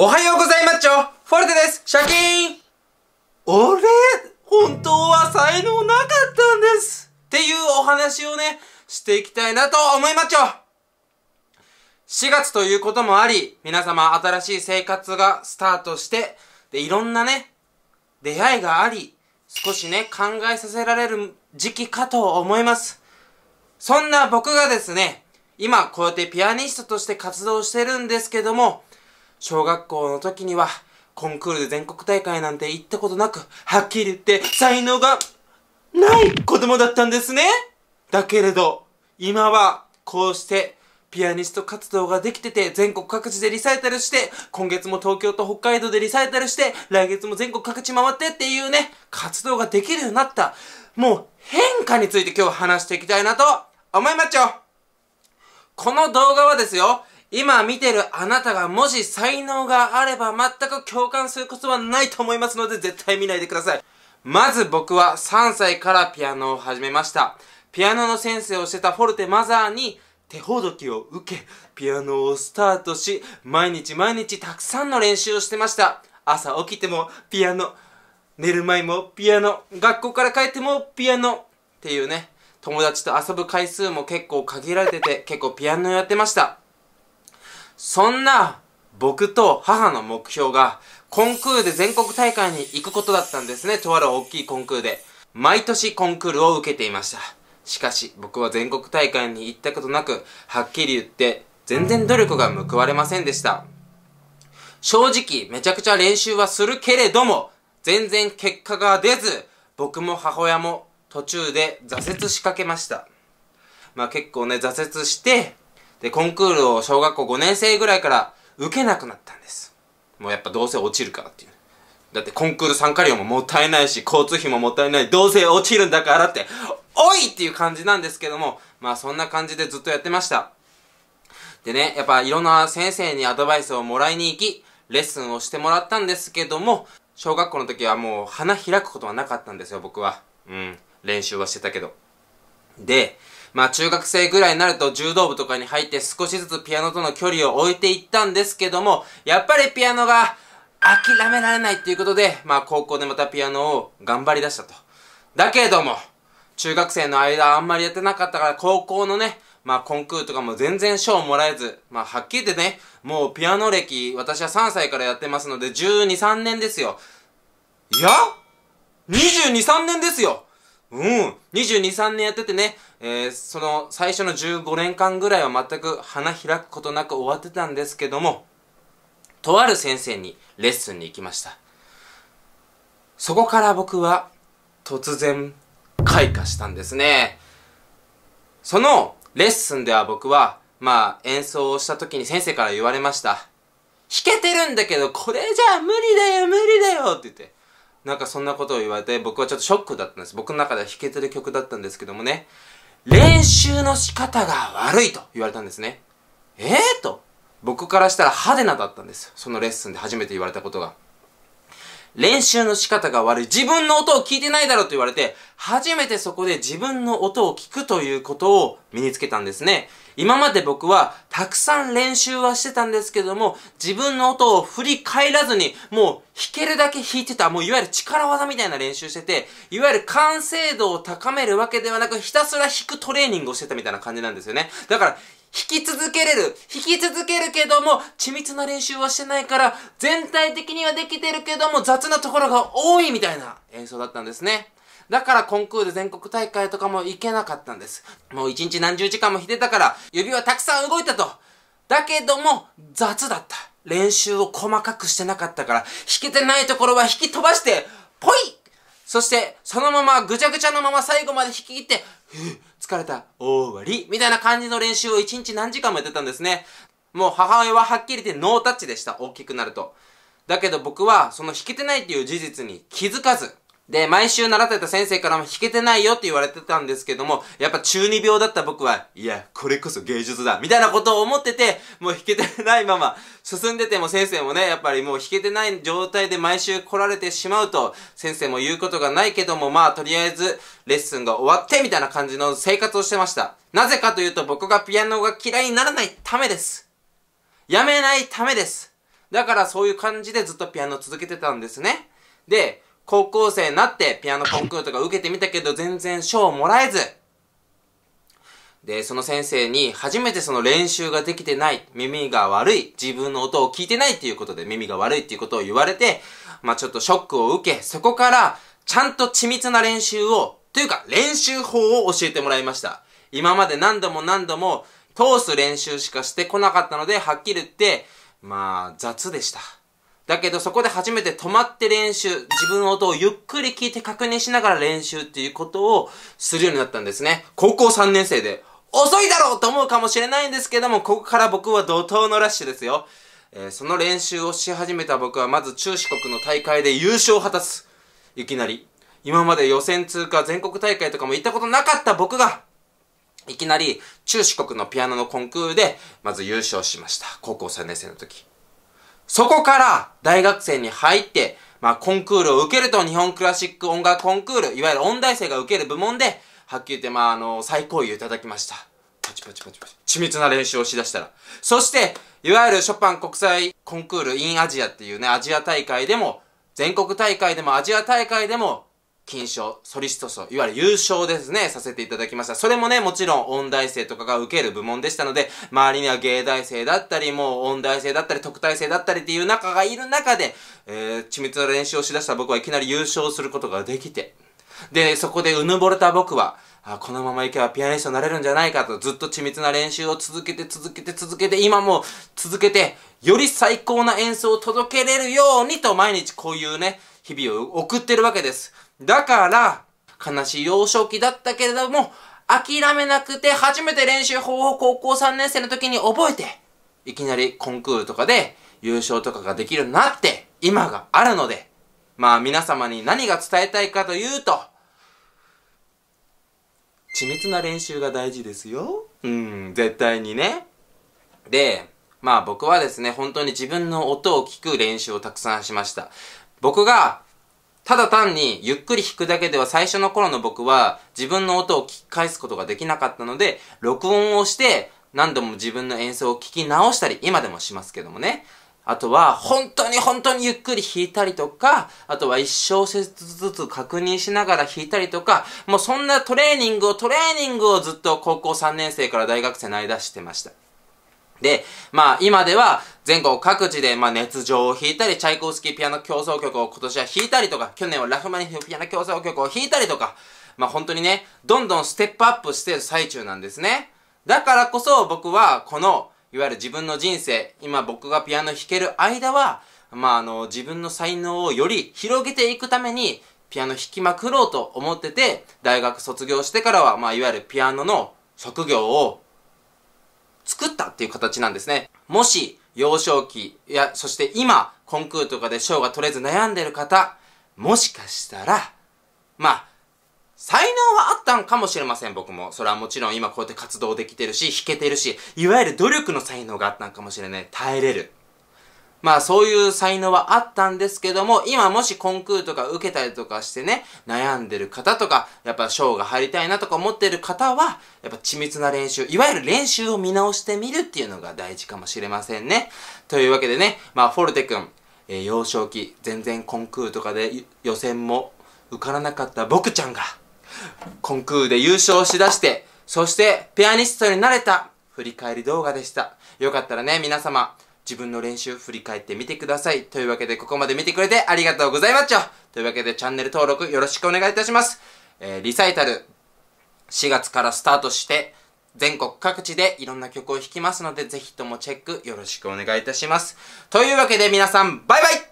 おはようございますちょフォルテですシャキーン俺、本当は才能なかったんですっていうお話をね、していきたいなと思いまっちょ !4 月ということもあり、皆様新しい生活がスタートして、で、いろんなね、出会いがあり、少しね、考えさせられる時期かと思います。そんな僕がですね、今こうやってピアニストとして活動してるんですけども、小学校の時には、コンクールで全国大会なんて行ったことなく、はっきり言って、才能が、ない子供だったんですね。だけれど、今は、こうして、ピアニスト活動ができてて、全国各地でリサイタルして、今月も東京と北海道でリサイタルして、来月も全国各地回ってっていうね、活動ができるようになった、もう変化について今日話していきたいなと思いまっちょこの動画はですよ、今見てるあなたがもし才能があれば全く共感することはないと思いますので絶対見ないでください。まず僕は3歳からピアノを始めました。ピアノの先生をしてたフォルテマザーに手ほどきを受け、ピアノをスタートし、毎日毎日たくさんの練習をしてました。朝起きてもピアノ、寝る前もピアノ、学校から帰ってもピアノっていうね、友達と遊ぶ回数も結構限られてて、結構ピアノやってました。そんな僕と母の目標がコンクールで全国大会に行くことだったんですね。とある大きいコンクールで。毎年コンクールを受けていました。しかし僕は全国大会に行ったことなく、はっきり言って全然努力が報われませんでした。正直めちゃくちゃ練習はするけれども、全然結果が出ず、僕も母親も途中で挫折しかけました。まあ結構ね、挫折して、で、コンクールを小学校5年生ぐらいから受けなくなったんです。もうやっぱどうせ落ちるからっていう。だってコンクール参加料ももったいないし、交通費ももったいない、どうせ落ちるんだからって、おいっていう感じなんですけども、まあそんな感じでずっとやってました。でね、やっぱいろんな先生にアドバイスをもらいに行き、レッスンをしてもらったんですけども、小学校の時はもう花開くことはなかったんですよ、僕は。うん。練習はしてたけど。で、まあ中学生ぐらいになると柔道部とかに入って少しずつピアノとの距離を置いていったんですけども、やっぱりピアノが諦められないっていうことで、まあ高校でまたピアノを頑張り出したと。だけども、中学生の間あんまりやってなかったから高校のね、まあコンクールとかも全然賞もらえず、まあはっきり言ってね、もうピアノ歴、私は3歳からやってますので12、3年ですよ。いや !22、3年ですようん !22、3年やっててね、えー、その最初の15年間ぐらいは全く花開くことなく終わってたんですけども、とある先生にレッスンに行きました。そこから僕は突然開花したんですね。そのレッスンでは僕は、まあ演奏をした時に先生から言われました。弾けてるんだけど、これじゃ無理だよ、無理だよって言って。なんかそんなことを言われて、僕はちょっとショックだったんです。僕の中では弾けてる曲だったんですけどもね。練習の仕方が悪いと言われたんですね。ええー、と。僕からしたら派手なだったんです。そのレッスンで初めて言われたことが。練習の仕方が悪い。自分の音を聞いてないだろうと言われて、初めてそこで自分の音を聞くということを身につけたんですね。今まで僕はたくさん練習はしてたんですけども、自分の音を振り返らずに、もう弾けるだけ弾いてた、もういわゆる力技みたいな練習してて、いわゆる完成度を高めるわけではなく、ひたすら弾くトレーニングをしてたみたいな感じなんですよね。だから、弾き続けれる。弾き続けるけども、緻密な練習はしてないから、全体的にはできてるけども、雑なところが多いみたいな演奏だったんですね。だからコンクール全国大会とかも行けなかったんです。もう一日何十時間も弾いてたから、指はたくさん動いたと。だけども、雑だった。練習を細かくしてなかったから、弾けてないところは引き飛ばして、ぽいそして、そのままぐちゃぐちゃのまま最後まで引き切って、疲れた、終わりみたいな感じの練習を一日何時間もやってたんですね。もう母親ははっきり言ってノータッチでした。大きくなると。だけど僕は、その弾けてないっていう事実に気づかず、で、毎週習ってた先生からも弾けてないよって言われてたんですけども、やっぱ中二病だった僕は、いや、これこそ芸術だみたいなことを思ってて、もう弾けてないまま進んでても先生もね、やっぱりもう弾けてない状態で毎週来られてしまうと、先生も言うことがないけども、まあとりあえずレッスンが終わってみたいな感じの生活をしてました。なぜかというと僕がピアノが嫌いにならないためです。やめないためです。だからそういう感じでずっとピアノ続けてたんですね。で、高校生になってピアノコンクールとか受けてみたけど全然賞をもらえず、で、その先生に初めてその練習ができてない、耳が悪い、自分の音を聞いてないっていうことで耳が悪いっていうことを言われて、まあちょっとショックを受け、そこからちゃんと緻密な練習を、というか練習法を教えてもらいました。今まで何度も何度も通す練習しかしてこなかったので、はっきり言って、まあ雑でした。だけどそこで初めて止まって練習、自分の音をゆっくり聞いて確認しながら練習っていうことをするようになったんですね。高校3年生で、遅いだろうと思うかもしれないんですけども、ここから僕は怒涛のラッシュですよ。えー、その練習をし始めた僕はまず中四国の大会で優勝を果たす。いきなり。今まで予選通過、全国大会とかも行ったことなかった僕が、いきなり中四国のピアノのコンクールで、まず優勝しました。高校3年生の時。そこから大学生に入って、まあ、コンクールを受けると日本クラシック音楽コンクール、いわゆる音大生が受ける部門で、はっきり言って、まあ、あの、最高位をいただきました。パチパチパチパチ。緻密な練習をしだしたら。そして、いわゆるショパン国際コンクールインアジアっていうね、アジア大会でも、全国大会でもアジア大会でも、金賞、ソリスト賞、いわゆる優勝ですね、させていただきました。それもね、もちろん音大生とかが受ける部門でしたので、周りには芸大生だったり、もう音大生だったり、特待生だったりっていう中がいる中で、えー、緻密な練習をしだした僕はいきなり優勝することができて、で、そこでうぬぼれた僕は、あこのままいけばピアニストになれるんじゃないかとずっと緻密な練習を続けて続けて続けて今も続けてより最高な演奏を届けれるようにと毎日こういうね日々を送ってるわけです。だから、悲しい幼少期だったけれども、諦めなくて初めて練習法を高校3年生の時に覚えて、いきなりコンクールとかで優勝とかができるなって、今があるので、まあ皆様に何が伝えたいかというと、緻密な練習が大事ですよ。うん、絶対にね。で、まあ僕はですね、本当に自分の音を聞く練習をたくさんしました。僕が、ただ単にゆっくり弾くだけでは最初の頃の僕は自分の音を聞き返すことができなかったので、録音をして何度も自分の演奏を聞き直したり、今でもしますけどもね。あとは、本当に本当にゆっくり弾いたりとか、あとは一小節ずつ確認しながら弾いたりとか、もうそんなトレーニングをトレーニングをずっと高校3年生から大学生の間してました。で、まあ今では全国各地でまあ熱情を弾いたり、チャイコフスキーピアノ協奏曲を今年は弾いたりとか、去年はラフマニフピアノ協奏曲を弾いたりとか、まあ本当にね、どんどんステップアップしてる最中なんですね。だからこそ僕はこの、いわゆる自分の人生、今僕がピアノ弾ける間は、まああの自分の才能をより広げていくために、ピアノ弾きまくろうと思ってて、大学卒業してからは、まあいわゆるピアノの職業を作ったっていう形なんですね。もし、幼少期、いや、そして今、コンクールとかで賞が取れず悩んでる方、もしかしたら、まあ、才能はあったんかもしれません、僕も。それはもちろん今こうやって活動できてるし、弾けてるし、いわゆる努力の才能があったんかもしれない。耐えれる。まあそういう才能はあったんですけども、今もしコンクールとか受けたりとかしてね、悩んでる方とか、やっぱ賞が入りたいなとか思ってる方は、やっぱ緻密な練習、いわゆる練習を見直してみるっていうのが大事かもしれませんね。というわけでね、まあフォルテ君、えー、幼少期、全然コンクールとかで予選も受からなかった僕ちゃんが、コンクールで優勝しだして、そしてピアニストになれた振り返り動画でした。よかったらね、皆様、自分の練習振り返ってみてください。というわけで、ここまで見てくれてありがとうございました。というわけで、チャンネル登録よろしくお願いいたします。えー、リサイタル、4月からスタートして、全国各地でいろんな曲を弾きますので、ぜひともチェックよろしくお願いいたします。というわけで皆さん、バイバイ